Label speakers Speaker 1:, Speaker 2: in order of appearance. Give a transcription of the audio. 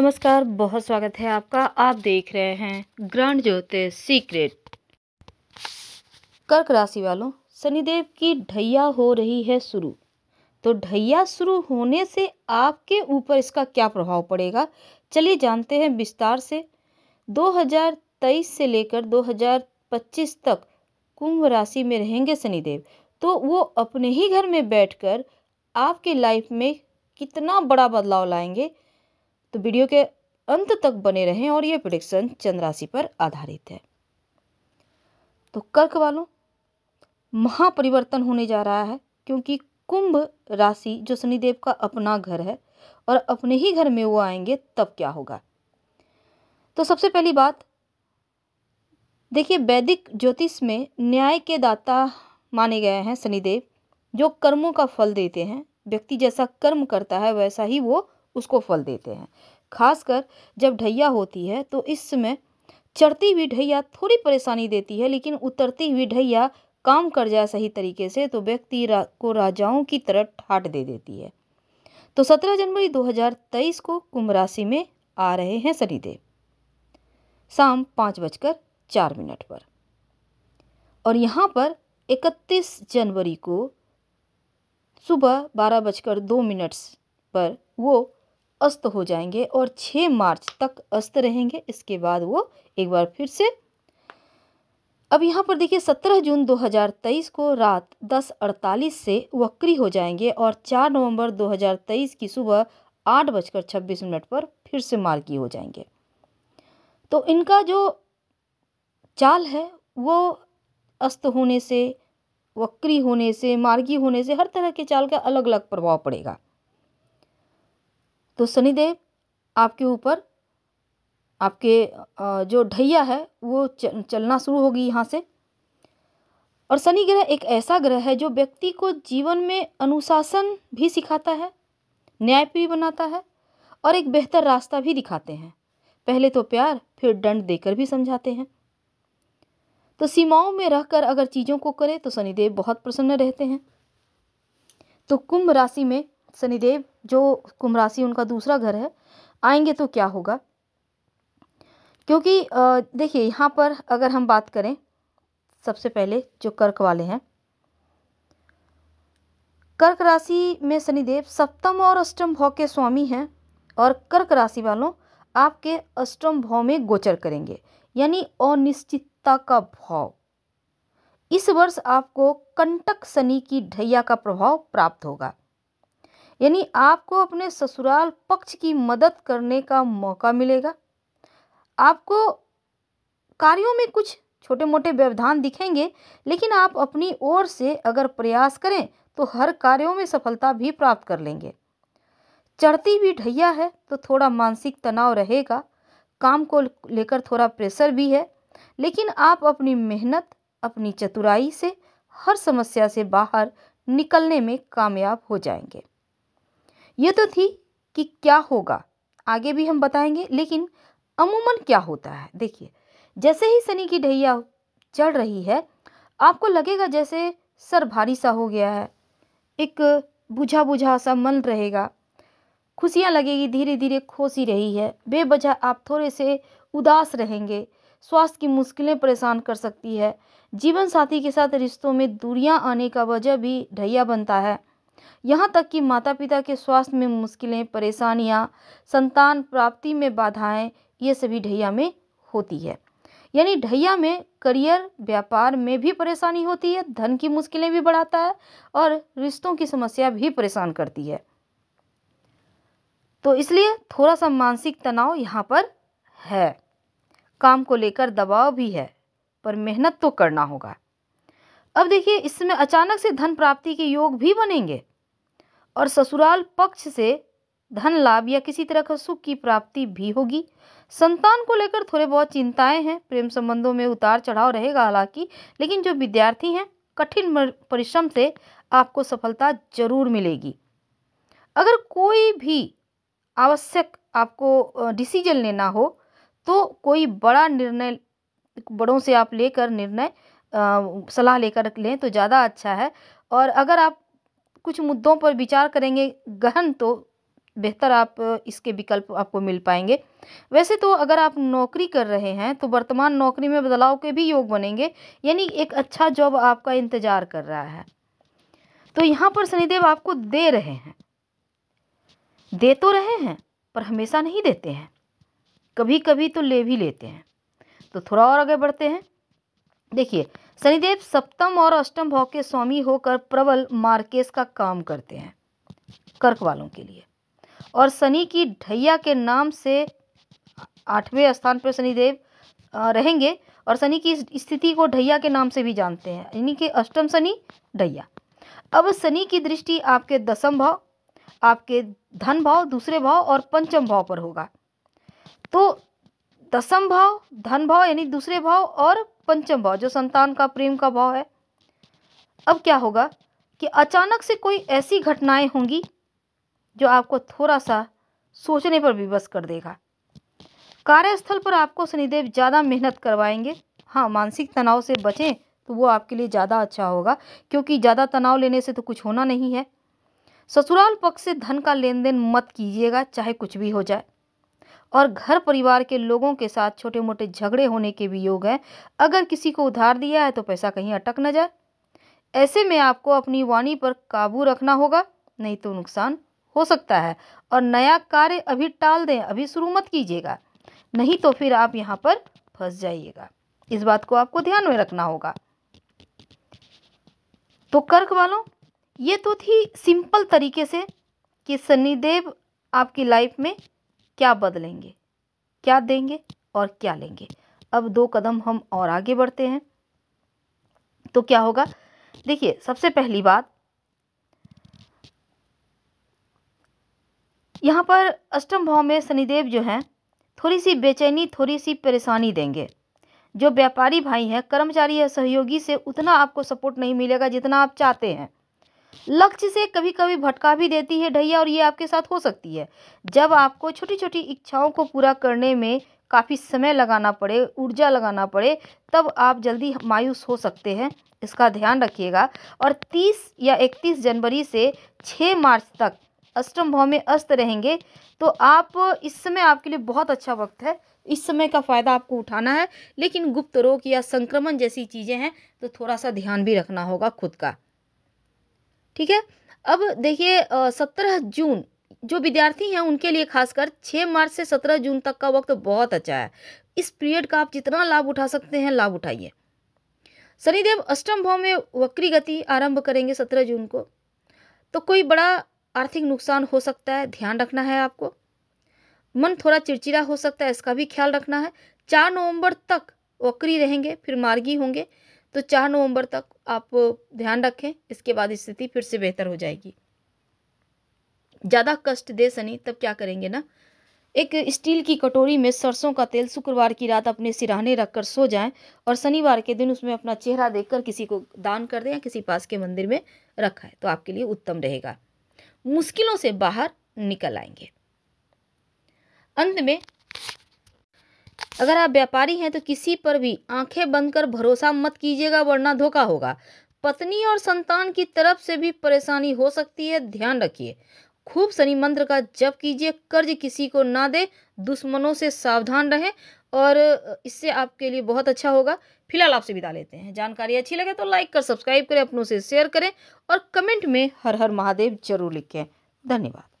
Speaker 1: नमस्कार बहुत स्वागत है आपका आप देख रहे हैं ग्रांड ज्योति सीक्रेट कर्क राशि वालों शनिदेव की ढैया हो रही है शुरू तो ढैया शुरू होने से आपके ऊपर इसका क्या प्रभाव पड़ेगा चलिए जानते हैं विस्तार से 2023 से लेकर 2025 तक कुंभ राशि में रहेंगे शनिदेव तो वो अपने ही घर में बैठकर आपके लाइफ में कितना बड़ा बदलाव लाएंगे तो वीडियो के अंत तक बने रहें और ये प्रिडिक्शन चंद्र राशि पर आधारित है तो कर्क वालों महापरिवर्तन होने जा रहा है क्योंकि कुंभ राशि जो शनिदेव का अपना घर है और अपने ही घर में वो आएंगे तब क्या होगा तो सबसे पहली बात देखिए वैदिक ज्योतिष में न्याय के दाता माने गए हैं शनिदेव जो कर्मों का फल देते हैं व्यक्ति जैसा कर्म करता है वैसा ही वो उसको फल देते हैं खासकर जब ढैया होती है तो इस समय चढ़ती हुई ढैया थोड़ी परेशानी देती है लेकिन उतरती हुई ढैया काम कर जाए सही तरीके से तो व्यक्ति रा, को राजाओं की तरह ठाट दे देती है तो 17 जनवरी 2023 को कुंभ राशि में आ रहे हैं शनिदेव शाम पाँच बजकर चार मिनट पर और यहाँ पर 31 जनवरी को सुबह बारह बजकर दो मिनट पर वो अस्त हो जाएंगे और 6 मार्च तक अस्त रहेंगे इसके बाद वो एक बार फिर से अब यहाँ पर देखिए 17 जून 2023 को रात 10:48 से वक्री हो जाएंगे और 4 नवंबर 2023 की सुबह आठ बजकर छब्बीस मिनट पर फिर से मार्गी हो जाएंगे तो इनका जो चाल है वो अस्त होने से वक्री होने से मार्गी होने से हर तरह के चाल का अलग अलग प्रभाव पड़ेगा तो शनिदेव आपके ऊपर आपके जो ढैया है वो चलना शुरू होगी यहाँ से और शनि ग्रह एक ऐसा ग्रह है जो व्यक्ति को जीवन में अनुशासन भी सिखाता है न्याय भी बनाता है और एक बेहतर रास्ता भी दिखाते हैं पहले तो प्यार फिर दंड देकर भी समझाते हैं तो सीमाओं में रहकर अगर चीज़ों को करें तो शनिदेव बहुत प्रसन्न रहते हैं तो कुंभ राशि में शनिदेव जो राशि उनका दूसरा घर है आएंगे तो क्या होगा क्योंकि देखिए यहाँ पर अगर हम बात करें सबसे पहले जो कर्क वाले हैं कर्क राशि में शनिदेव सप्तम और अष्टम भाव के स्वामी हैं और कर्क राशि वालों आपके अष्टम भाव में गोचर करेंगे यानी अनिश्चितता का भाव इस वर्ष आपको कंटक शनि की ढैया का प्रभाव प्राप्त होगा यानी आपको अपने ससुराल पक्ष की मदद करने का मौका मिलेगा आपको कार्यों में कुछ छोटे मोटे व्यवधान दिखेंगे लेकिन आप अपनी ओर से अगर प्रयास करें तो हर कार्यों में सफलता भी प्राप्त कर लेंगे चढ़ती भी ढैया है तो थोड़ा मानसिक तनाव रहेगा काम को लेकर थोड़ा प्रेशर भी है लेकिन आप अपनी मेहनत अपनी चतुराई से हर समस्या से बाहर निकलने में कामयाब हो जाएंगे ये तो थी कि क्या होगा आगे भी हम बताएंगे लेकिन अमूमन क्या होता है देखिए जैसे ही शनि की ढैया चढ़ रही है आपको लगेगा जैसे सर भारी सा हो गया है एक बुझा बुझा सा मन रहेगा खुशियाँ लगेगी धीरे धीरे खोसी रही है बेबजह आप थोड़े से उदास रहेंगे स्वास्थ्य की मुश्किलें परेशान कर सकती है जीवन साथी के साथ रिश्तों में दूरियां आने का वजह भी ढैया बनता है यहाँ तक कि माता पिता के स्वास्थ्य में मुश्किलें परेशानियाँ संतान प्राप्ति में बाधाएँ ये सभी ढैया में होती है यानी ढैया में करियर व्यापार में भी परेशानी होती है धन की मुश्किलें भी बढ़ाता है और रिश्तों की समस्या भी परेशान करती है तो इसलिए थोड़ा सा मानसिक तनाव यहाँ पर है काम को लेकर दबाव भी है पर मेहनत तो करना होगा अब देखिए इसमें अचानक से धन प्राप्ति के योग भी बनेंगे और ससुराल पक्ष से धन लाभ या किसी तरह का सुख की प्राप्ति भी होगी संतान को लेकर थोड़े बहुत चिंताएं हैं प्रेम संबंधों में उतार चढ़ाव रहेगा हालांकि लेकिन जो विद्यार्थी हैं कठिन परिश्रम से आपको सफलता जरूर मिलेगी अगर कोई भी आवश्यक आपको डिसीजन लेना हो तो कोई बड़ा निर्णय बड़ों से आप लेकर निर्णय सलाह लेकर लें तो ज़्यादा अच्छा है और अगर आप कुछ मुद्दों पर विचार करेंगे गहन तो बेहतर आप इसके विकल्प आपको मिल पाएंगे वैसे तो अगर आप नौकरी कर रहे हैं तो वर्तमान नौकरी में बदलाव के भी योग बनेंगे यानी एक अच्छा जॉब आपका इंतज़ार कर रहा है तो यहाँ पर शनिदेव आपको दे रहे हैं दे तो रहे हैं पर हमेशा नहीं देते हैं कभी कभी तो ले भी लेते हैं तो थोड़ा और आगे बढ़ते हैं देखिए शनिदेव सप्तम और अष्टम भाव के स्वामी होकर प्रबल मार्केश का काम करते हैं कर्क वालों के लिए और शनि की ढैया के नाम से आठवें स्थान पर शनिदेव रहेंगे और शनि की स्थिति को ढैया के नाम से भी जानते हैं यानी कि अष्टम शनि ढैया अब शनि की दृष्टि आपके दसम भाव आपके धन भाव दूसरे भाव और पंचम भाव पर होगा तो दसम भाव धन भाव यानी दूसरे भाव और पंचम भाव जो संतान का प्रेम का भाव है अब क्या होगा कि अचानक से कोई ऐसी घटनाएं होंगी जो आपको थोड़ा सा सोचने पर विवश कर देगा कार्यस्थल पर आपको शनिदेव ज़्यादा मेहनत करवाएंगे हाँ मानसिक तनाव से बचें तो वो आपके लिए ज़्यादा अच्छा होगा क्योंकि ज़्यादा तनाव लेने से तो कुछ होना नहीं है ससुराल पक्ष से धन का लेन देन मत कीजिएगा चाहे कुछ भी हो जाए और घर परिवार के लोगों के साथ छोटे मोटे झगड़े होने के भी योग हैं अगर किसी को उधार दिया है तो पैसा कहीं अटक न जाए ऐसे में आपको अपनी वाणी पर काबू रखना होगा नहीं तो नुकसान हो सकता है और नया कार्य अभी टाल दें अभी शुरू मत कीजिएगा नहीं तो फिर आप यहाँ पर फंस जाइएगा इस बात को आपको ध्यान में रखना होगा तो कर्क वालों ये तो थी सिंपल तरीके से कि शनिदेव आपकी लाइफ में क्या बदलेंगे क्या देंगे और क्या लेंगे अब दो कदम हम और आगे बढ़ते हैं तो क्या होगा देखिए सबसे पहली बात यहाँ पर अष्टम भाव में शनिदेव जो हैं थोड़ी सी बेचैनी थोड़ी सी परेशानी देंगे जो व्यापारी भाई हैं कर्मचारी या सहयोगी से उतना आपको सपोर्ट नहीं मिलेगा जितना आप चाहते हैं लक्ष्य से कभी कभी भटका भी देती है ढैया और ये आपके साथ हो सकती है जब आपको छोटी छोटी इच्छाओं को पूरा करने में काफ़ी समय लगाना पड़े ऊर्जा लगाना पड़े तब आप जल्दी मायूस हो सकते हैं इसका ध्यान रखिएगा और 30 या 31 जनवरी से 6 मार्च तक अष्टम भाव में अस्त रहेंगे तो आप इस समय आपके लिए बहुत अच्छा वक्त है इस समय का फ़ायदा आपको उठाना है लेकिन गुप्त रोग या संक्रमण जैसी चीज़ें हैं तो थोड़ा सा ध्यान भी रखना होगा खुद का ठीक है अब देखिए सत्रह जून जो विद्यार्थी हैं उनके लिए खासकर छः मार्च से सत्रह जून तक का वक्त बहुत अच्छा है इस पीरियड का आप जितना लाभ उठा सकते हैं लाभ उठाइए शनिदेव अष्टम भाव में वक्री गति आरंभ करेंगे सत्रह जून को तो कोई बड़ा आर्थिक नुकसान हो सकता है ध्यान रखना है आपको मन थोड़ा चिड़चिड़ा हो सकता है इसका भी ख्याल रखना है चार नवंबर तक वक्री रहेंगे फिर मार्गी होंगे तो चार नवंबर तक आप ध्यान रखें इसके बाद स्थिति फिर से बेहतर हो जाएगी ज़्यादा कष्ट दे सनी तब क्या करेंगे ना एक स्टील की कटोरी में सरसों का तेल शुक्रवार की रात अपने सिराहाने रखकर सो जाएं और शनिवार के दिन उसमें अपना चेहरा देखकर किसी को दान कर दें या किसी पास के मंदिर में रखा है तो आपके लिए उत्तम रहेगा मुश्किलों से बाहर निकल आएंगे अंत में अगर आप व्यापारी हैं तो किसी पर भी आंखें बंद कर भरोसा मत कीजिएगा वरना धोखा होगा पत्नी और संतान की तरफ से भी परेशानी हो सकती है ध्यान रखिए खूब शनि मंत्र का जप कीजिए कर्ज किसी को ना दे दुश्मनों से सावधान रहें और इससे आपके लिए बहुत अच्छा होगा फिलहाल आपसे विदा लेते हैं जानकारी अच्छी लगे तो लाइक कर सब्सक्राइब करें अपनों से शेयर करें और कमेंट में हर हर महादेव जरूर लिखें धन्यवाद